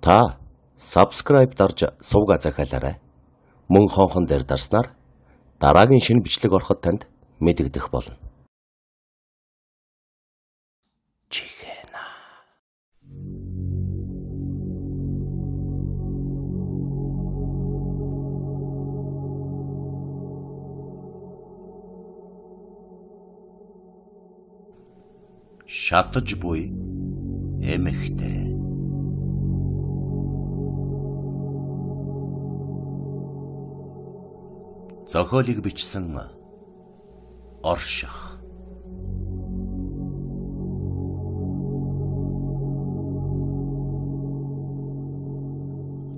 Та subscribe дарж сувга захиалаарай. Мөн хонхон дээр дарснаар дараагийн шинэ бичлэг ороход танд мэдэгдэх болно. Чихэна. Шатаж буй эмэгтэй Зохиолыг бичсэн Орших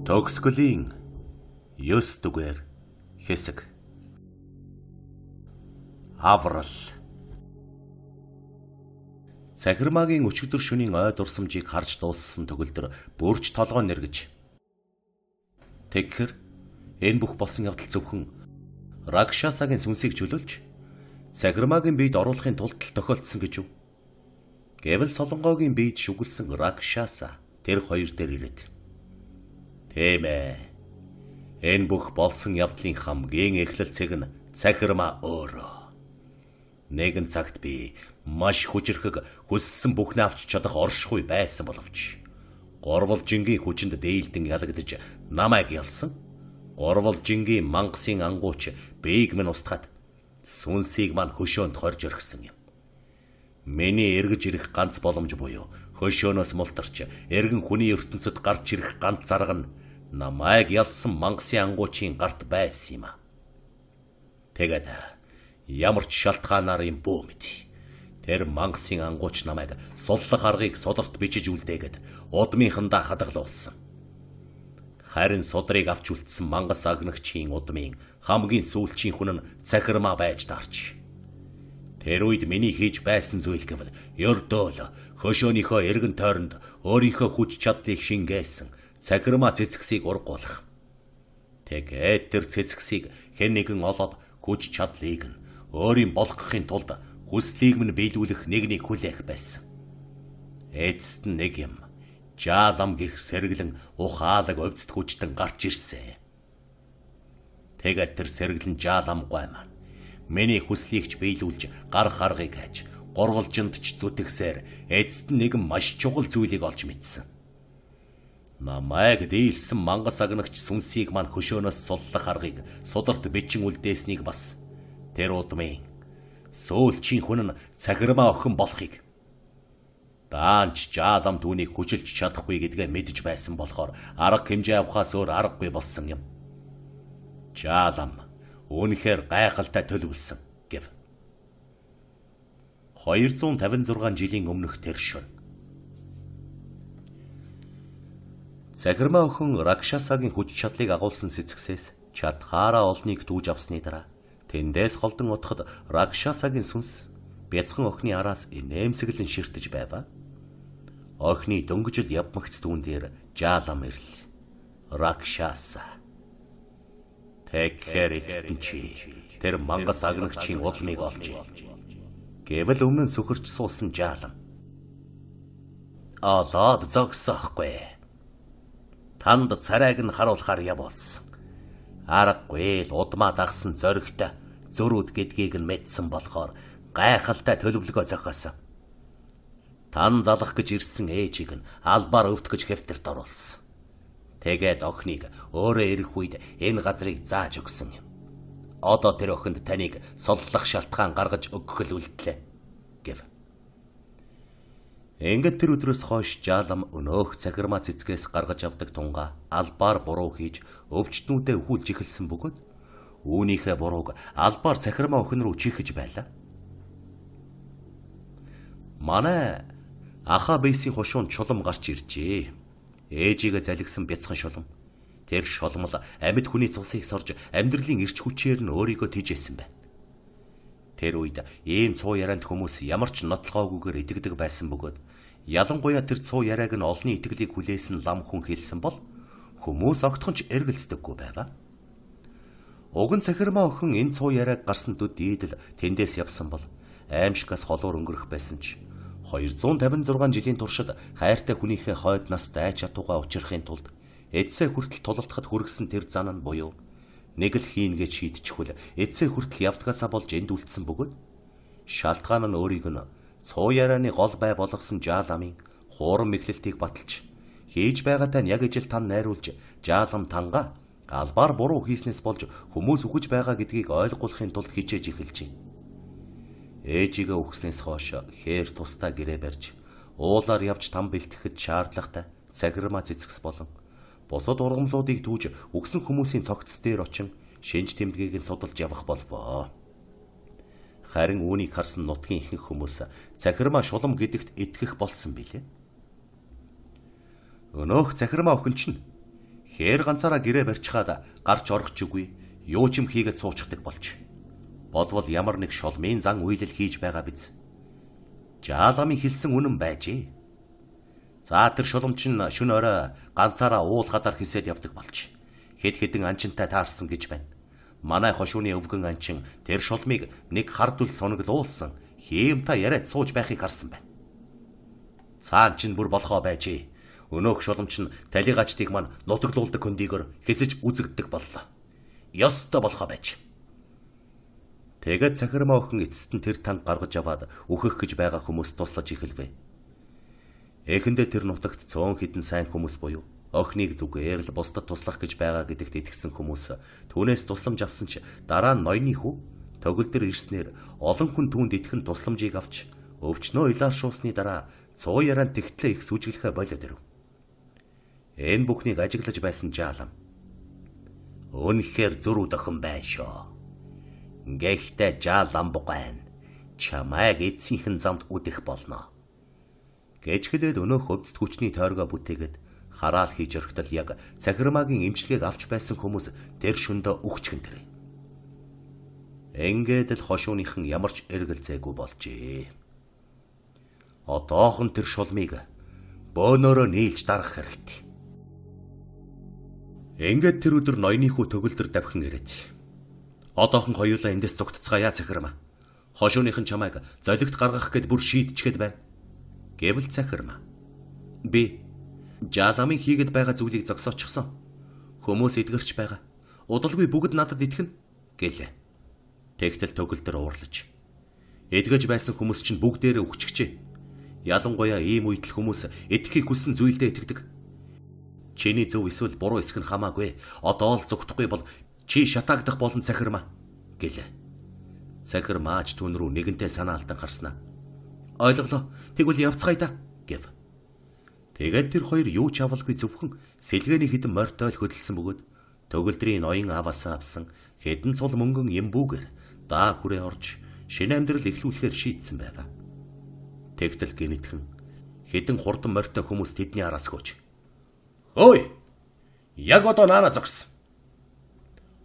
Төгсгөлийн 9 дугаар хэсэг Аврал Цахирмаагийн өчигдөр шөнийн ой дурсамжийг харж дууссан төгөлдөр бүрч толгоо нэргэж Тэгэхэр энэ бүх болсон явдал зөвхөн Ракшасагийн сүнсийг чөлөөлж Сахирмагийн биед оруулахын тулд тохиолдсон гэж юу? Гэвэл Солонгогийн биед шүглсэн Ракшаса тэр хоёр дээр ирээд. Тийм ээ. Энэ бүх болсон явдлын хамгийн эхлэл цэг нь Сахирма өөрөө. Нэгэн цагт би маш хүчрэхэг хүссэн бүхнээ авч чадах оршихгүй байсан боловч горвол жингийн хүчинд дээлдэн ялагдаж намайг ялсан Горволжингийн Мангасын ангууч Бэйг минь устгаад сүнсийг мань хөшөөнд хорж өргсөн юм. Миний эргэж ирэх ганц боломж буюу хөшөөнөөс мултарч эргэн хүний ертөнцид гарч ирэх ганц зарга нь намайг ялсан Мангасын ангуучийн гарт байсан юм а. Тэгээд ямар ч шалтгаанаар юм бөө мэдээ. Тэр Мангасын ангууч намайг суллах аргыг суларт бичиж үлдээгээд удмынхандаа хадгалуулсан харин содрыг авч үлдсэн мангас агнагчийн удмын хамгийн сүүлчийн хүн нь цахирмаа байж таарч. Тэр үед миний хийж байсан зүйл гэвэл ердөөл хөшөөнийхөө эргэн тойронд өөрийнхөө хүч чадлыг шингээсэн цахирмаа цэцгсийг ургуулах. Тэгээд тэр цэцгсийг хэн нэгэн олоод хүч чадлыг нь өөрийн болгохын тулд хүслийг минь биелүүлэх нэг нэг хүлээх байсан. Эцэст нь нэг юм жаалам гих сэргэлэн ухаалаг овцд хүчтэн гарч ирсэн. Тэгээд тэр сэргэлэн жааламгүй маань миний хүслийгч биелүүлж гар харгыг хаж горголжинд ч зүтгэсээр эцэст нэгэн маш чухал зүйлийг олж мэдсэн. Намайг дийлсэн мангас агнагч сүнсийг маань хөшөөнөөс суллах аргыг сударт бичин үлдээснийг бас тэр удмын сөөлчийн хүн нь цагирмаа охин болохыг Даанч жаалам түүнийг хүчилж чадахгүй гэдгээ мэдж байсан болохоор арга хэмжээ авахаас өөр аргагүй болсон юм. Жаалам үүнхээр гайхалтай төлөвлөсөн гэв. 256 жилийн өмнөх тэр шөр. Заграмаа өхөн Ракшасагийн хүч чадлыг агуулсан сэтгсээс чадхаараа олныг түүж авсны дараа тэндээс холдон утхад Ракшасагийн сүнс бяцхан охины араас инээмсэглэн ширтэж байваа. Охны дөнгөжл явмагц түүн дээр жаалам ирл. Ракшаса. Тэгэхээр эцэн чи тэр мангас агнагчийн улмыг олж гэвэл өмнө сүхэрч суусан жаалам. Олоод зогсоохгүй. Танд царайг нь харуулахаар явуулсан. Аргагүй л удмаа дагсан зөрөгтэй зөрүүд гэдгийг нь мэдсэн болохоор гайхалтай төлөвлөгөө зохиосон тан залах гэж ирсэн ээжийг нь албаар өвтгөж хэвтэрт оруулсан. Тэгээд охиныг өөрөө ирэх үед энэ газрыг зааж өгсөн юм. Одоо тэр охинд таныг соллох шалтгаан гаргаж өгөх л үлдлээ гэв. Ингээд тэр өдрөөс хойш жаалам өнөөх цахирмаа цэцгээс гаргаж авдаг тунгаа албаар буруу хийж өвчтнүүдэд хүүлж эхэлсэн бөгөөд үүнийхээ бурууг албаар цахирмаа охин руу чихэж байлаа манай Ахабейсийн хошуун чулам гарч иржээ. Ээжигээ залгисан бяцхан шулам. Тэр шулмал амьд хүний цусыг сорж амьдралын эрч хүчээр нь өөрийгөө тижээсэн байна. Тэр үед ийм цуу ярианд хүмүүс ямар ч нотлогоогүйгээр идэгдэг байсан бөгөөд ялангуяа тэр цуу яриаг нь олны итгэлийг хүлээсэн лам хүн хэлсэн бол хүмүүс огтхонч эргэлздэггүй байга. Уган цахирмаа охин энэ цуу яриаг гарсан дүд ийдэл тэндээс явсан бол аимшигаас холуур өнгөрөх байсан чинь 256 жилийн туршид хайртай хүнийхээ хойд нас дайч ятуугаа учрахын тулд эцсээ хүртэл тулалтахад хүргэсэн тэр зан нь буюу нэг л хийн гэж шийдчихвэл эцсээ хүртэл явдгаасаа болж энд үлдсэн бөгөөд шалтгаан нь өөрийг нь цуу ярааны гол бай болгосон жааламын хуурам мэхлэлтийг баталж хийж байгаатай нь яг ижил тан найруулж жаалам танга албаар буруу хийснээс болж хүмүүс үхэж байгаа гэдгийг ойлгуулахын тулд хичээж эхэлж байна. Ээжигээ өгснээс хойш хээр тусдаа гэрээ барьж уулаар явж там бэлтгэхэд шаардлагатай сахирма цэцгс болон бусад ургамлуудыг түүж өгсөн хүмүүсийн цогц дээр очин шинж тэмдгийг нь судалж явах болвоо. Харин үүнийг харсан нутгийн ихэнх хүмүүс цахирма шулам гэдэгт итгэх болсон билээ. Өнөөх цахирма өхөнч нь хээр ганцаараа гэрээ барьчихад гарч орох ч үгүй юу ч юм хийгээд суучдаг болчих болвол ямар нэг шулмын зан үйлдэл хийж байгаа биз. Жааламын хэлсэн үнэн байжээ. За тэр шулумч нь шүн орой ганцаараа уул хадар хисээд явдаг болж хэд хэдэн анчинтай таарсан гэж байна. Манай хошууны өвгөн анчин тэр шулмыг нэг хард үл сонгилуулсан хиймтэй яриад сууж байхыг харсан байна. Цаан чинь бүр болохоо байжээ. Өнөөх шулумч нь талигачдыг мань нутаглуулдаг хөндийгөр хэсэж үзэгддэг боллоо. Ёстой болохоо байж. Тэгээд цахирмаа охин эцэст нь тэр танд гаргаж аваад өөхөх гэж байгаа хүмүүс туслаж ихэлвэ. Эхэндээ тэр нутагт цөөн хідэн сайн хүмүүс буюу охиныг зүгээр л бусдад туслах гэж байгаа гэдэгт итгэсэн хүмүүс түүнээс тусламж авсан ч дараа нь ноёны хүү төгөл төр ирснээр олон хүн түүнд итгэн тусламжийг авч өвчнөө илааршуулсны дараа цуу яран тэгтлээ их сүжиглэхэ болоод ирв. Энэ бүхнийг ажиглаж байсан жаалам. Үнэхээр зөрүү дохин байна шөө. Гэхдээ жаалам бугайн чамайг эцсийнхэн замд үдэх болно. Гэж хэлээд өнөөх хувцс хүчний тойргоо бүтээгээд хараал хийж өрхтөл яг цахирмаагийн эмчилгээг авч байсан хүмүүс тэр шөндөө өгч гэнтэрэ. Ингээд л хошууныхан ямар ч эргэлзээгүй болжээ. Одоохон тэр шулмыг бөөнөрөө нийлж дарах хэрэгтэй. Ингээд тэр өдөр ноёныхүү төгөл төр давхин ирээд Одоохон хоёулаа эндээс зүгтцгаая захирам. Хошууныхын чамайг золигт гаргах гээд бүр шийдчихэд байна. Гэвэл захирам. Би Жаламын хийгээд байгаа зүйлийг зогсоочихсон. Хүмүүс эдгэрч байгаа. Удалгүй бүгд надад итгэн гэлээ. Тэгтэл төгөл дээр уурлаж. Эдгэж байсан хүмүүс чинь бүгдээрээ үхчихжээ. Ялангуяа ийм үед л хүмүүс итгэхийг хүссэн зүйлдээ итгэдэг. Чиний зөв эсвэл буруу эсэх нь хамаагүй. Одоо л зүгтхгүй бол Чи шатаагдах болон цахирмаа гэлээ. Цахирмаач түн рүү нэгэнтээ санаа алдан харснаа. Ойлголоо. Тэгвэл явцгаая да гэв. Тэгээд тэр хоёр юу ч авалгүй зөвхөн сэлгээний хідэн морьтойл хөдөлсөн бөгөөд төгөлдрийн ноён аваасаа авсан хідэн цул мөнгөн юм бүүгэр даа хүрээ орж шинэ амьдрал эхлүүлэхээр шийдсэн байваа. Тэгтэл гинэтхэн хідэн хурдан морьтой хүмүүс тэдний араас гооч. "Ой! Яг одоо наана зогс!"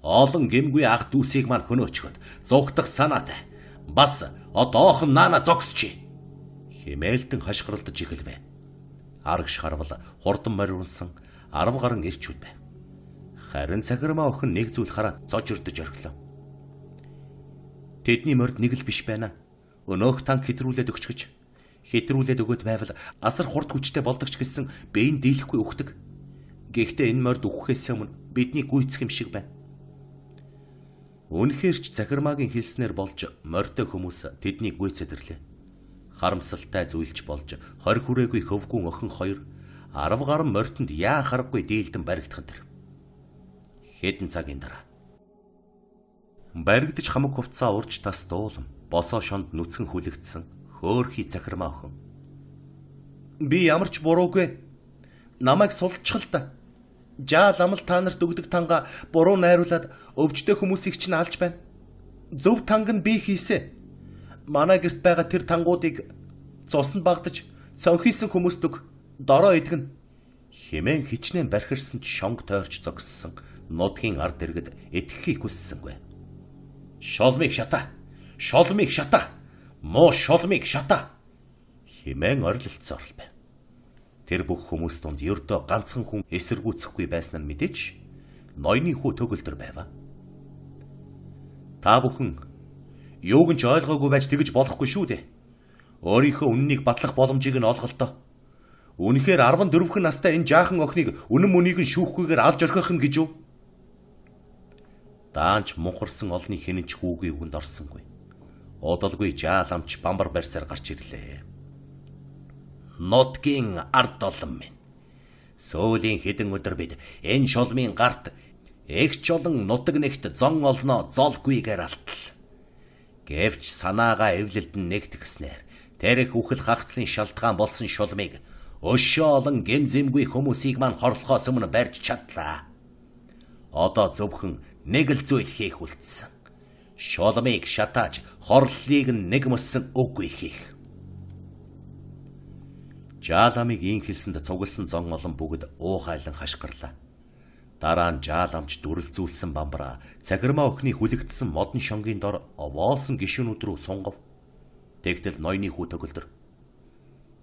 олон гимгүй ах дүүсийг маань хөнөөчгөд зугтах санаатай. Бас одоохон наана зогсчих. Хэмээлтэн хашгиралдаж эхэлвэ. Арга шарвал хурдан мориулсан 10 гаруй ирчүүд байв. Харин цагармаа охин нэг зүйл хараад зожирдож орхилоо. Тэдний морд нэг л биш байна. Өнөөх танк хэтрүүлээд өгч гэж хэтрүүлээд өгөөд байвал асар хурд хүчтэй болдогч гэсэн бэйн дийлэхгүй өгдөг. Гэхдээ энэ морд өгөхөөс өмнө бидний гүйцэх юм шиг байна. Үнэхээр ч Захирмаагийн хэлснээр болж морьтой хүмүүс тэднийг гүйцэдэрлээ. Харамсалтай зүйлч болж 20 хүрээгүй хөвгүүн охин хоёр 10 гаруй морьтонд яа харахгүй дийлдэн баригдах энэ. Хэдэн цагийн дараа баригдаж хамаг хувцаа урж тас дуулам босоо шонд нүцгэн хүлэгдсэн хөөхий Захирмаа охин. Би ямар ч буруугүй намайг сулчхал та Жаал амал та нарт өгдөг танга буруу найруулад өвчтэй хүмүүсийг ч алж байна. Зөв танг нь би хийсэн. Манай герт байгаа тэр тангуудыг цуснд багдаж цонхийсэн хүмүүст өг дороо идэгэн. Хэмээн хичнээн бархирсан ч шонг тойрч зогссон нудгийн ард иргэд итгэхийг хүссэнгүй. Шолмыг шата. Шолмыг шата. Муу шолмыг шата. Хэмээн орилц орл байв. Тэр бүх хүмүүс донд ердөө ганцхан хүн эсэргүүцэхгүй байсан нь мэдээж ноёны хүү төгөлдөр байваа. Та бүхэн юуг нь ч ойлгоогүй байж тэгж болохгүй шүү дээ. Өөрийнхөө үннийг батлах боломжийг нь олголтоо. Үнэхээр 14-р настай энэ жаахан охиныг үнэн мөнийг нь шүүхгүйгээр алж орхих нь гэж юу? Даанч мунхарсан олны хэнэнч хүүгийн үгэнд орсонгүй. Удалгүй жааламч бамбар барьсаар гарч ирлээ нутгийн ард олон минь. Сүүлийн хэдэн өдөр бид энэ шулмын гарт эгч олон нутаг нэгт зон олноо золгүйгээр алтал. Гэвч санаагаа эвлэлд нь нэгтгэснээр тэр их үхэл хагцлын шалтгаан болсон шулмыг өшөө олон гинзэмгүй хүмүүсийг мань хорлохоос өмнө барьж чадлаа. Одоо зөвхөн нэг л зүйл хийх үлдсэн. Шулмыг шатааж хорлолыг нэг мөссөн үгүй хийх. Жааламыг инхэлсэнд цугласан зон олон бүгд уухайлан хашгирлаа. Дараа нь жааламч дүрлзүүлсэн бамбара цахирмаа өхний хүлэгдсэн модон шонгийн дор овоолсон гişүүнүүд рүү сунгав. Тэгтэл ноёны хүү төгөлдөр.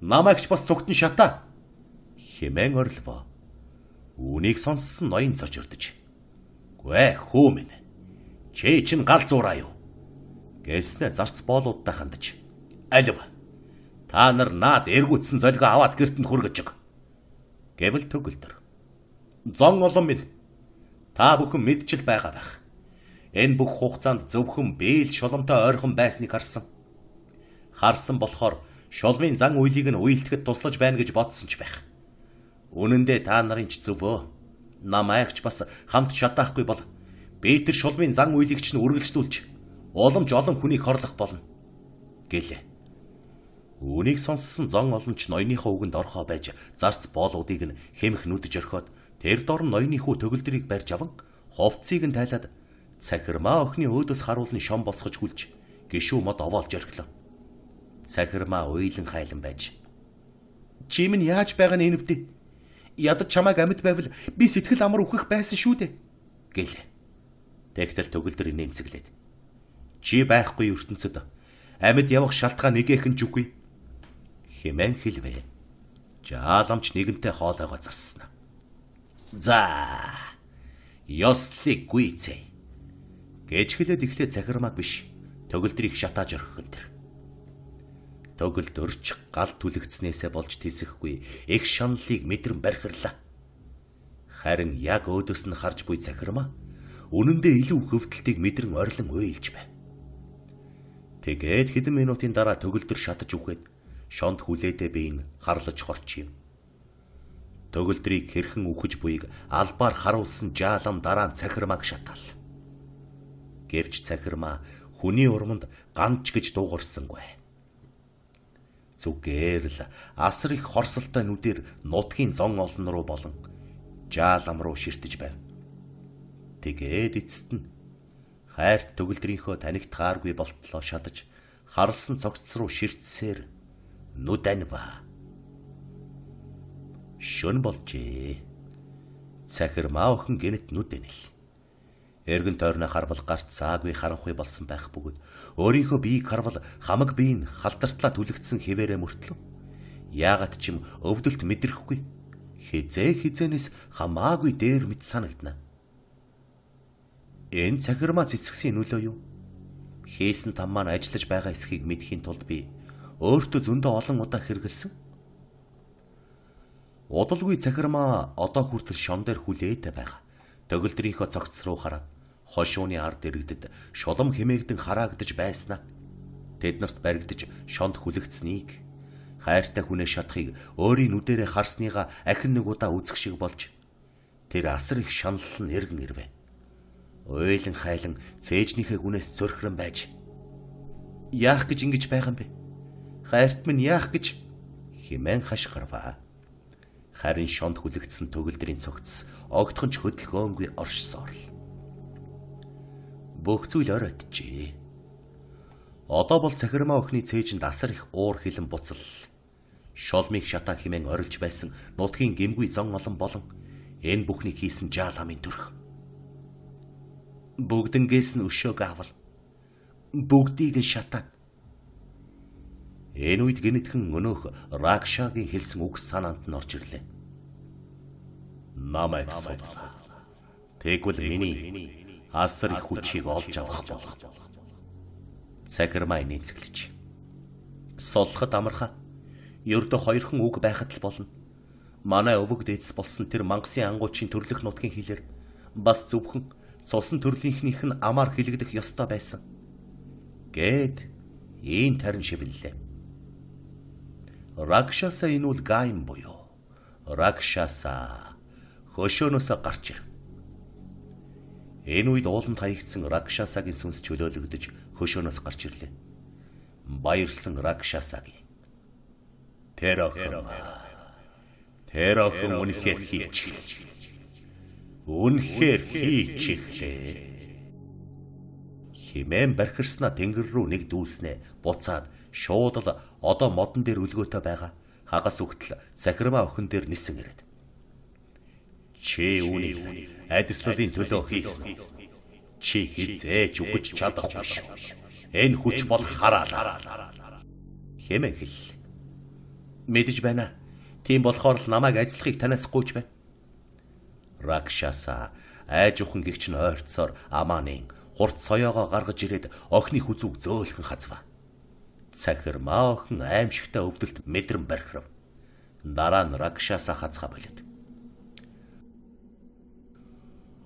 Намагч бас цогтон шата хэмээн орилвоо. Үнийг сонссон ноён цочирдож. "Гүй хүү минь. Чи чинь гал зуураа юу?" гэснээр зарц боолуудтай хандаж. "Алив" Та нар наад эргүүлсэн золгоо аваад гэрт нь хүргэж өг. Гэвэл төгөлдөр. Зон олон минь. Та бүхэн мэдчил байгаа байх. Энэ бүх хугацаанд зөвхөн бээл шоломтой ойрхон байсныг харсан. Харсан болохоор шолмын зан үйлийг нь үйлдэхэд туслаж байна гэж бодсон ч байх. Үнэн дээр та нарын ч зөвөө. Намайгч бас хамт шатаахгүй бол би тэр шулмын зан үйлийг ч нүргэлжлүүлж уламж олон хүнийг хорлох болно гэлээ. Үүнийг сонссон зон олонч ноёныхоо үгэнд орхоо байж зарц боолуудыг нь хэмх нүдж орхиод тэр дор ноёныхүү төгөлдрийг барьж аван ховцыг нь тайлаад цахирмаа охины өөдөөс харуулны шом босгож хүлж гişүү мод овоолж орхилоо. Цахирмаа уйлан хайлан байж "Чи минь яаж байгаа нь энэвдэ? Ядаж чамайг амьд байвал би сэтгэл амар үхэх байсан шүү дээ" гэлээ. Тэгтэл төгөлдөр инээмсэглээд "Чи байхгүй ертөнцид амьд явах шалтгаан нэгэх нь ч үгүй" хэмээн хэлвэ. Жааламч нэгэнтэй хоолойгоо зарснаа. За. Ёслыг гүйцээ. Гэж хэлээд эхлээ захирмааг биш. Төгөлдрийг шатааж орхих энэ. Төгөлдөрч гал түлэгцснээсээ болж тисэхгүй их шаналлыг мэдрэн бархирлаа. Харин яг өөдөөс нь харж буй захирмаа үнэндээ илүү хөвдөлтийг мэдрэн орилон уйлж байв. Тэгээд хэдэн минутын дараа төгөлдөр шатаж үхээд шонд хүлээдэ биеийн харлаж хорчив. Төгөлдрийг хэрхэн үхэж буйг албаар харуулсан жаалам дараа нь цахирмааг шатал. Гэвч цахирмаа хүний урманд ганч гэж дуугарсангүй. Зүгээр л асар их хорсолтой нүдээр нутгийн зон олон руу болон жаалам руу ширтэж байв. Тэгээд эцэст нь хайрт төгөлдрийнхөө танигт хааргүй болтлоо шатаж харлсан цогц руу ширтсээр нүдэн ба. Шөн болжээ. Цахирмаа охин гинт нүдэнэл. Эргэн тойрны харвал гарт цаагүй харанхуй болсон байх бөгөөд өөрийнхөө биеийг харвал хамаг бие нь халдартлаа түлэгдсэн хിവэрэ мөртлөө. Яагад ч юм өвдөлт мэдрэхгүй. Хизээ хизээнээс хамаагүй дээр мэд санагдана. Энэ цахирмаа цэцгсэн нөлөө юу? Хийсэн там маань ажиллаж байгаа эсхийг мэдхийн тулд би өөртөө зөндөө олон удаа хэрэгэлсэн. Удалгүй цахирмаа одоо хүртэл шон дээр хүлээтэй байгаа. Төгөлдрийнхөө цогц руу харав. Хошууны ард иргэдэд шулам хэмээгдэн хараагдж байснаа. Тэд нарт баригдаж шонд хүлэгцсэнийг хайртай хүнээ шатахыг өөрийн нүдэрээ харсныгаа ахин нэг удаа үзэх шиг болж тэр асар их шаналл нь эргэн ирвэ. Ойлон хайлан цээжнийхээ гүнээс зөрхрөн байж яах гэж ингэж байгаа юм бэ? гайрт минь яах гэж химэн хашгирваа. Харин шонд хүлэгдсэн төгөлдрийн цогц огтхонч хөдөлгөөнгүй оршсоор л. Бүх зүйл оройтжээ. Одоо бол цахирмаа өхний цээжинд асар их уур хилэн буцал. Шолмиг шатаа химэн орилж байсан нутгийн гимгүй зон олон болон энэ бүхнийг хийсэн жааламын төрх. Бүгднгээс нь өшөөг авал. Бүгдийг нь шатаа Энэ үед гинэтхэн өнөөх Ракшагийн хэлсэн үг санаанд нь орж ирлээ. Намайг содсон. Тэгвэл миний асар их хүчийг олж авах болох. Цахирмай нэцгэлж. Солход амарха. Ердөө хоёрхан үг байхад л болно. Манай өвөг дээдс болсон тэр мангасын ангуучийн төрлөх нутгийн хилээр бас зөвхөн цусан төрлийнхнийх нь амар хилэгдэх ёстой байсан. Гэт ийм тарин шивнэлээ. Ракшаса энэ бол гайм буюу. Ракшаса хөшөөнөөс гарч ирв. Энэ үед ууланд хаягдсан Ракшасагийн сүнс чөлөөлөгдөж хөшөөнөөс гарч ирлээ. Баярлсан Ракшасагийн. Тэр охин. Тэр охин үнэхээр хийчихлээ. Үнэхээр хийчихлээ химэн бархирснаа тэнгэр рүү нэг дүүснэ буцаад шууд л одоо модон дээр өлгөөтэй байгаа хагас үхтэл сахирмаа охин дээр нисэн ирээд. Чи үүнийг айдслын төлөө хийсэн. Чи хизээж өгч чадахгүй шүү. Энэ хүч бол хараалаа. Хэмээн хэл. Мэдэж байна. Тийм болохоор л намайг ажиллахыг танаас гуйж байна. Ракшаса айж ухан гихч нь ойрцоор Аманын хурц соёогоо гаргаж ирээд охины хүзүүг зөөлхөн хазваа. Сахирма охин аимшигтай өвдөлт мэдрэн бархирав. Дараа нь Ракшаса хацгаа болид.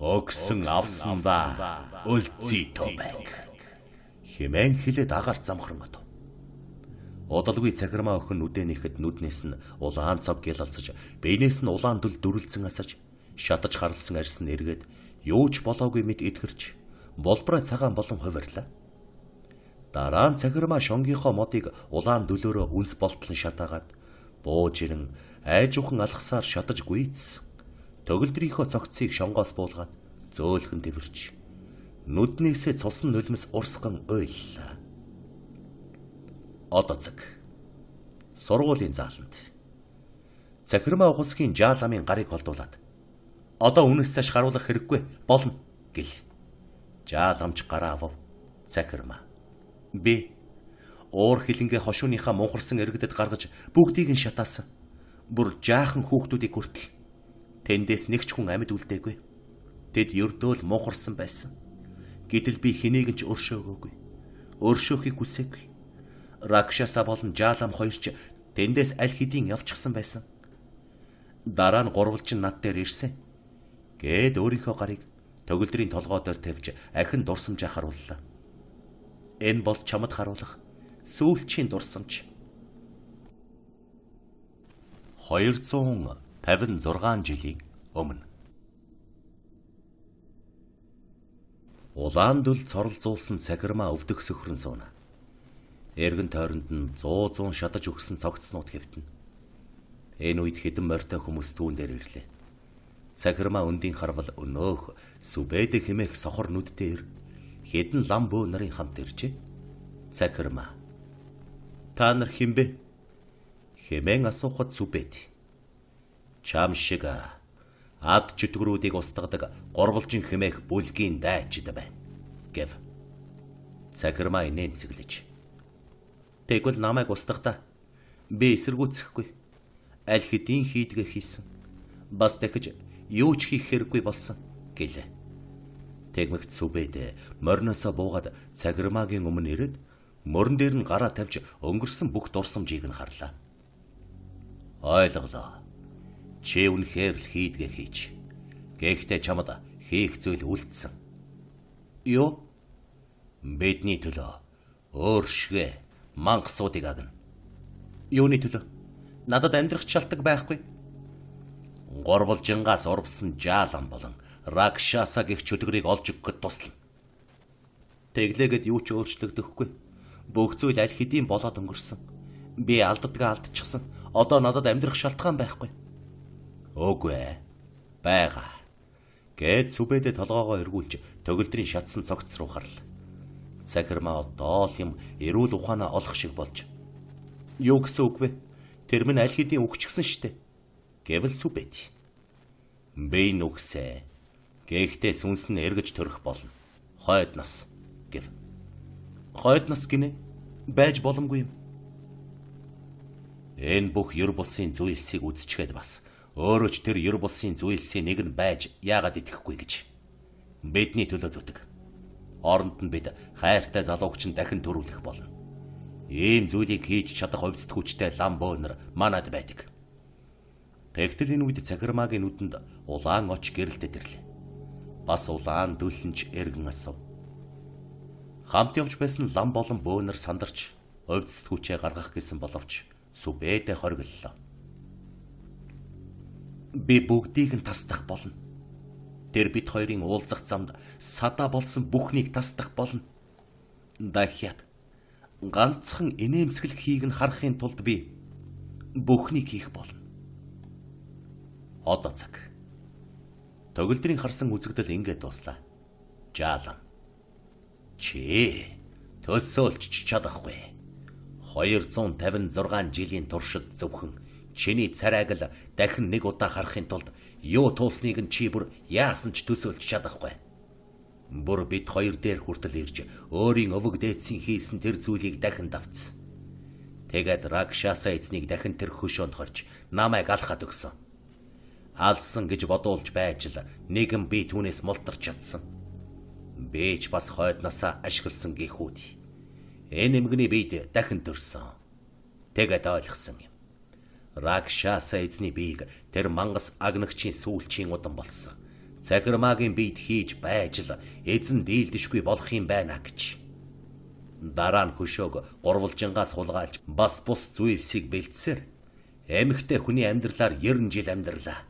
Огсон авсандаа өлцөй томэг. Хэмээн хилэд агаар замхран отов. Удалгүй цахирмаа өхөн нүдэнийхэд нүднээс нь улаан цав гялалцаж, биенээс нь улаан дүл дүрлцэн асаж, шатаж харлсан арьс нь эргээд юуч болоогүй мэд итгэрч, болбраа цагаан болон хуваарлаа. Дараа нь цахирмаа шонгийнхоо модыг улаан дөлөөрөө үнс болтол нь шатаагаад бууж ирэн айж ухан алхсаар шатаж гүйцсэн. Төгөлдрийнхөө цогцыг шонгоос буулгаад зөөлхөн дэвэрч нүднээсээ цусан нулимс урсган ойллаа. Одоо цаг. Сургуулийн зааланд. Цахирмаа ухасгийн жааламын гарыг холдуулаад одоо үнэс цааш харуулах хэрэггүй болно гэл. Жааламч гараа авав. Цахирмаа Би уур хилэнгээ хошууныхаа мунхарсан эргэдэд гаргаж бүгдийг нь шатаасан. Бүр жаахан хүүхдүүдийг хүртэл. Тэндээс нэг ч хүн амьд үлдээгүй. Тэд ердөөл мунхарсан байсан. Гэтэл би хэнийг ч өршөөгөөгүй. Өршөөхийг хүсээгүй. Ракшаса болон Жалам хоёрч тэндээс аль хэдийн явчихсан байсан. Дараа нь гурвалж над дээр ирсэн. Гээд өөрийнхөө гарыг төгөлдрийн толгой дээр тавьж архин дурсамжаа харууллаа. Энэ бол чамд харуулах сүүлчийн дурсамж. 256 жилийн өмнө Улаан дүл цоролзуулсан цахирмаа өвдөх сөхрөн сууна. Эргэн тойронд нь 100 100 шатаж өгсөн цогцнууд хэвтэнэ. Энэ үед хэдэн морьтой хүмүүс түүн дээр ирлээ. Цахирмаа өндийн харвал өнөөх сүбэдэ химээх сохор нүдтэй ир хэдэн лам бөө нарын хамт иржээ. Цахирма. Та нар химбэ? Хэмээн асуухад сүбэд. Чам шиг ад чөтгөрүүдийг устгадаг горголжин хэмээх бүлгийн дайчид байна. гэв. Цахирма инээмсэглэж. Тэгвэл намайг устгахдаа би эсэргүүцэхгүй. Аль хэдийн хийдгээ хийсэн. Бас дахиж юу ч хийх хэрэггүй болсон гэлээ. Тэгмэгт сүбэдэ морносоо буугаад цагирмаагийн өмнө ирээд морин дээр нь гараа тавьж өнгөрсөн бүх дурсамжийг нь харлаа. Ойлголоо. Чи үнэхээр л хийдгээ хийж. Гэхдээ чамд хийх зүйл үлдсэн. Юу? Бидний төлөө өөршгөө мангасуудыг агна. Юуны төлөө? Надад амьдрах шалтгаан байхгүй. Горболжингаас урвсан жаалан болон Ракшаса гэх чөтгөрийг олж өгөхөд туслана. Тэглээгээд юу ч өөрчлөгдөхгүй. Бүх зүйл аль хэдийн болоод өнгөрсөн. Би алддгаа алдчихсан. Одоо надад амьдрах шалтгаан байхгүй. Үгүй ээ. Бага. Гэт сүбэдэ толгоогоо эргүүлж төгөлдрийн шатсан цогц руу харлаа. Цахирмаа доол юм эрүүл ухаанаа олох шиг болж. Юу гэсэн үг вэ? Тэр минь аль хэдийн өгчгсөн штэ. Гэвэл сүбэдэ. Би нүгсээ Гэхдээ сүнс нь эргэж төрөх болно. Хойд нас гэв. Хойд нас гинэ байж боломгүй юм. Энэ бүх ер булсын зүйлсийг үзчихэд бас өөрөө ч тэр ер булсын зүйлсийн нэг нь байж яагаад итгэхгүй гэж бидний төлөө зүтг. Оронд нь бид хайртай залуугч нь дахин төрүүлэх болно. Ийм зүйлийг хийж чадах хувьсд хүчтэй лам бөөнөр манад байдаг. Тэгтэл энэ үед цахирмаагийн нүдэнд улаан оч гэрэлтэд ирлээ. Бас улаан дөлөнч эргэн асуув. Хамт явж байсан лам болон бөөнөр сандарч овцт хүчээ гаргах гэсэн боловч сүбэдэ хориглолоо. Би бүгдийг нь тасдах болно. Тэр бит хоёрын уулзах замд сада болсон бүхнийг тасдах болно. Дахиад ганцхан инээмсэглэл хийг нь харахын тулд би бүхнийг хийх болно. Одоо цаг Тоглодрийн харсан үзэгдэл ингээд дуслаа. Жаалан. Чи төсөөлч чадахгүй. 256 жилийн туршид зөвхөн чиний царайг л дахин нэг удаа харахын тулд юу туулсныг нь чи бүр яасан ч төсөөлж чадахгүй. Бүр бид хоёр дээр хүртэл ирж өөрийн өвөг дээдсийн хийсэн тэр зүйлийг дахин давц. Тэгээд Ракшаса эзнийг дахин тэр хөшөөнд хорж намайг алхаад өгсөн алсан гэж бодуулж байж л нэгэн би түүнээс мултарч чадсан. Бэж бас хойднасаа ашигласан гихүүд. Энэ эмгний бид дахин төрсөн. Тэгэд ойлгосон юм. Ракшаса эзний биег тэр мангас агнагчийн сүүлчийн удан болсон. Цахирмагийн бид хийж байж л эзэн дийлдэшгүй болох юм байна гэж. Дараа нь хөшөөг гурвалжингаас хулгайлж бас бус зүйлсийг бэлдсээр эмэгтэй хүний амьдралаар 90 жил амьдрлаа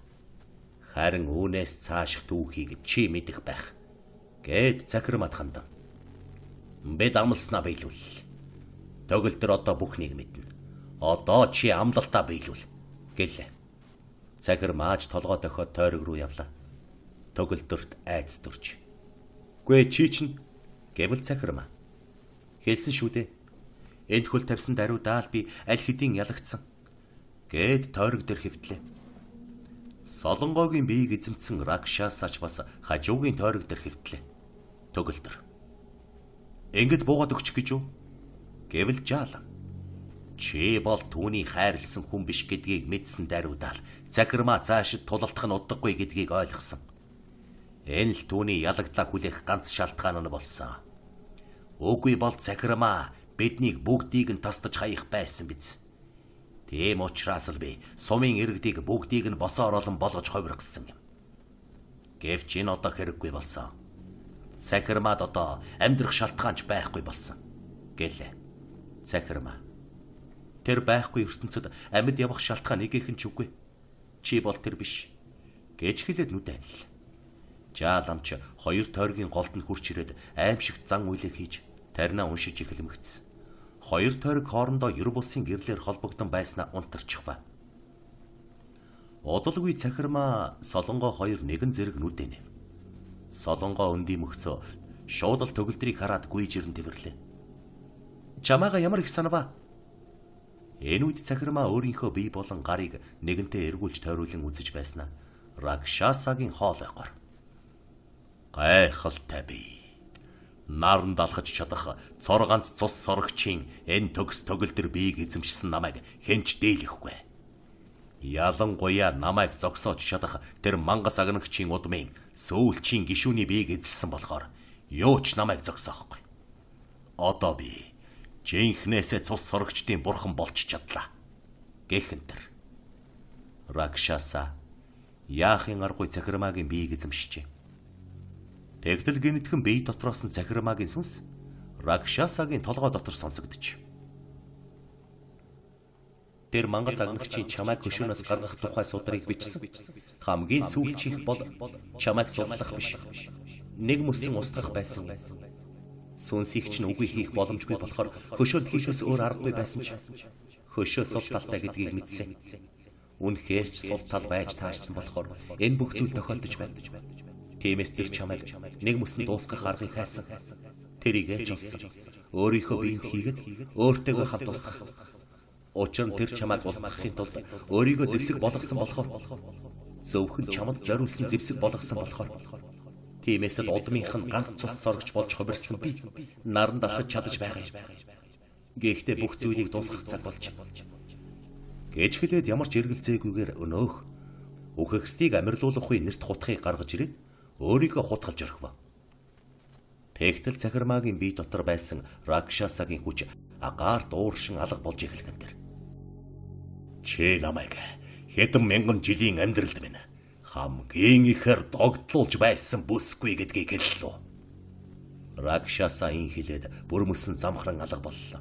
харин үүнээс цаашх түүхийг чи мэдэх байх гэд захирмат хандан. Бид амлснаа биелүүл. Төгөлдөр одоо бүхнийг мэднэ. Одоо чи амлалтаа биелүүл гэлээ. Захирмаач толгой дохиод тойрог руу явлаа. Төгөлдөрт айц төрж. "Гүй чи чинь" гэвэл захирмаа. Хэлсэн шүү дээ. Энд хөл тавьсан даруйдаа л би аль хэдийн ялагдсан гэд тойрог дээр хөвтлээ. Солонгогийн биеийг эзэмдсэн Ракшасач бас хажуугийн тойрог дээр хэвтлээ. Төгөлдөр. Ингээд буугаад өгчих гэж юу? Гэвэл жаалан. Чи бол түүний хайрлсан хүн биш гэдгийг мэдсэн даруудаал захирмаа цаашид тулалдах нь удахгүй гэдгийг ойлгосон. Энэ л түүний ялагдлаа хүлээх ганц шалтгаан нь болсон. Үгүй бол захирмаа биднийг бүгдийг нь тастаж хаях байсан биз. Тийм учраас л би сумын иргэдийг бүгдийг нь босоо оролон болгож ховиргсан юм. Гэвч энэ одоо хэрэггүй болсон. Цахирмад одоо амьдрах шалтгаанч байхгүй болсон. Гэлээ. Цахирмаа. Тэр байхгүй ертөнцид амьд явах шалтгаан нэгийнх нь ч үгүй. Чи бол тэр биш. Гэж хэлээд нүдэн л. Жааламч хоёр тойргийн голд нь хурч ирээд аимшигт зан үйлээ хийж тарина уншиж эхлэмэгцсэн хоёр тойрог хоорондоо ер булсын гэрлээр холбогдсон байснаа унтарчих ба. Удалгүй цахирмаа солонгоо хоёр нэгэн зэрэг нүдэнэ. Солонгоо өндөй мөхцөө шуудал төгөлдрийг хараад гүйж ирэн тэвэрлээ. Чамаага ямар их санава? Энэ үед цахирмаа өөрийнхөө бие болон гарыг нэгэнтээ эргүүлж тойруулан үзэж байснаа. Ракшасагийн хоол ойгор. Гайхалтай бий наран далхаж чадах цор ганц цус сорогчийн энэ төгс төгөлдөр биеийг эзэмшсэн намайг хэн ч дийлэхгүй. Ялангуяа намайг зогсоож чадах тэр мангас агнагчийн удмын сөүлчийн гişүний биеийг эзэлсэн болохоор юу ч намайг зогсоохгүй. Одоо би жинхнээсээ цус сорогчдын бурхан болч чадлаа. Гэхэн тэр. Ракшаса Яахын аргагүй цахирмаагийн биеийг эзэмшжээ. Тэгтэл гинтгэн бие дотроос нь цахирмаагийн сүнс Ракшасагийн толгой дотор сонсогдож. Тэр мангас агнагчийн чамайг хөшөөнөөс гаргах тухай судрыг бичсэн. Хамгийн сүүлчийнх бол чамайг суллах биш. Нэг мөсөн устгах байсан. Сүнсийгч нь үгүй хийх боломжгүй болохоор хөшөөд хийхээс өөр аргагүй байсан ч хөшөө сул талтай гэдгийг мэдсэн. Үнэхээр ч сул тал байж таарсан болохоор энэ бүх зүйл тохиолдож байна. Тиймээс тэр чамайг нэг мөсөнд дуусгах аргыг хайсан. Тэрийг ээж олсон. Өөрийнхөө биед хийгээд өөртөөгөө хамт дуусгах. Учир нь тэр чамайг дуусгахын тулд өөрийгөө зэвсэг болгосон болохоор зөвхөн чамд зориулсан зэвсэг болгосон болохоор Тиймээс л удмынх нь ганц цус соргч болж хувирсан би наран дарахж чадаж байгаа юм. Гэхдээ бүх зүйлийг дуусгах цаг болж байна. Гэж хэлээд ямар ч эргэлзээгүйгээр өнөөх үхэгсдийг амьрлуулахгүй нэрт хутгийг гаргаж ирээд өөрийгөө хутгалж орхив. Тэгтэл Захирмагийн бие дотор байсан Ракшасагийн хүч агаар дууршин алга болж эхэлгэн дэр. Чи намайг хэдэн мянган жилийн амьдралд минь хамгийн ихээр догтлуулж байсан бүсгүй гэдгийг хэллээ. Ракшаса ин хилээд бүрмөсөн замхран алга боллоо.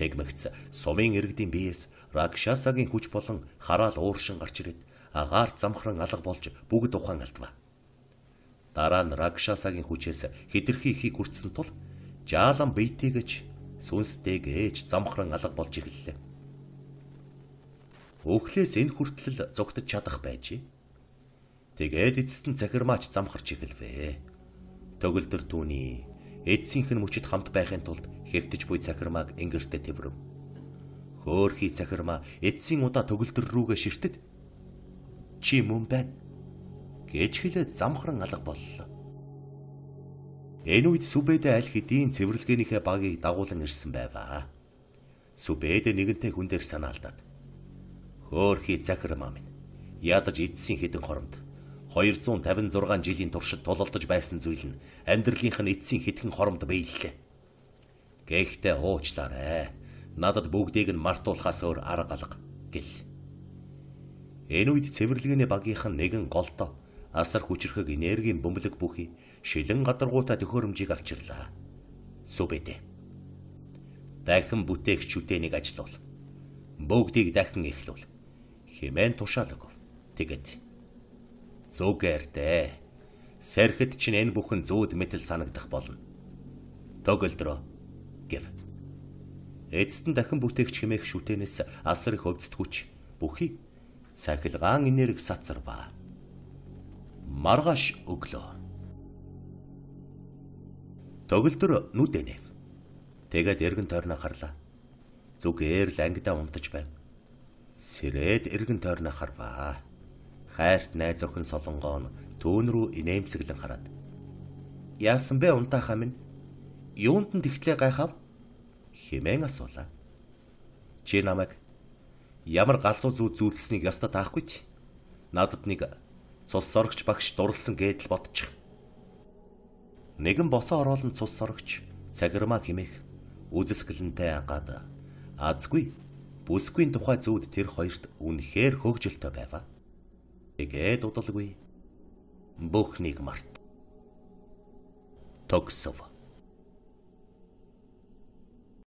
Тэгмэгц сумын иргэдийн биеэс Ракшасагийн хүч болон хараал ууршин гарч ирээд агаар замхран алга болж бүгд ухаан алдваа. Дараа нь Ракшасагийн хүчээс хэтэрхий ихийг хүртсэн тул жаалан бийтэйгэж сүнстэйг ээж замхран алга болж эхэллээ. Өөхлөөс энэ хүртэл зогтож чадах байжээ. Тэгээд эцэст нь цахирмаач замхарч эхэлвэ. Төгөлдөр түүний эцсийнх нь мөчөд хамт байхын тулд хэвтэж буй цахирмааг ингэртэ тэврэв. Хөөхий цахирмаа эцсийн удаа төгөлдөр рүүгээ ширтэд чи мөн байна гэж хэлээд замхран алга боллоо. Энэ үед Сүбэдэ аль хэдийн цэвэрлэгээнийхээ багийг дагуулan ирсэн байваа. Сүбэдэ нэгэнтэй хүн дээр санаалдаад хөөхий захир мамин ядаж эцсийн хідэн хоромд 256 жилийн туршид тулалдаж байсан зүйл нь амьдралынх нь эцсийн хитгэн хоромд биеллээ. Гэхдээ уучлаарай. Надад бүгдийг нь мартуулахаас өөр арга алга гэл. Энэ үед цэвэрлэгээний багийнхан нэгэн голдоо асар хүчрэхэг энергийн бөмбөлөг бүхий шилэн гадаргуута төхөөрөмжийг авчирлаа. Сүбэдэ. Дахин бүтээгчүүдээ нэг ажиллавал бүгдийг дахин эхлүүл. Хэмээн тушаалаг. Тэгэт. Зүгээрдээ. Сэрхэд ч энэ бүхэн зөөд мэтэл санагдах болно. Төгөлдрөө. Гэв. Эцэст нь дахин бүтээгч хэмээх шүтэнээс асар их өвдсөд хүч бүхий цахилгаан энерги сацар баа маргааш өглөө. Тоглолтор нүд энэв. Тэгээд эргэн тойрноо харлаа. Зүгээр л ангидаа унтаж байв. Сэрээд эргэн тойрноо харваа. Хайрт найз охин солонгоон түүн рүү инээмсэглэн хараад. Яасан бэ унтаахаа минь? Юунд нь тэгтлээ гайхав? хэмээн асуулаа. Чи намайг ямар галзуу зүү зүйлснийг ястаа таахгүй чи? Надад нэг цус сорогч багш дурлсан гэдэл бодчих. Нэгэн босоо ороолн цус сорогч цагирмаа химэх үзэсгэлэнтэй агаад азгүй бүсгүй тухай зүуд тэр хоёрт үнэхээр хөвгөлтэй байва. Тэгээд удалгүй бүх нэг март. Токсов